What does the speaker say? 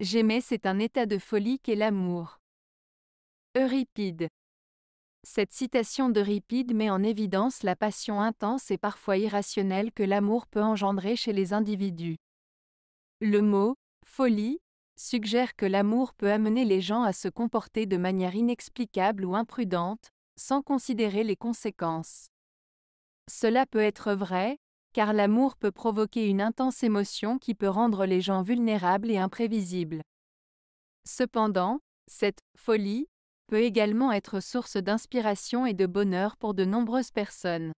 J'aimais c'est un état de folie qu'est l'amour. Euripide. Cette citation d'Euripide met en évidence la passion intense et parfois irrationnelle que l'amour peut engendrer chez les individus. Le mot folie suggère que l'amour peut amener les gens à se comporter de manière inexplicable ou imprudente, sans considérer les conséquences. Cela peut être vrai, car l'amour peut provoquer une intense émotion qui peut rendre les gens vulnérables et imprévisibles. Cependant, cette folie peut également être source d'inspiration et de bonheur pour de nombreuses personnes.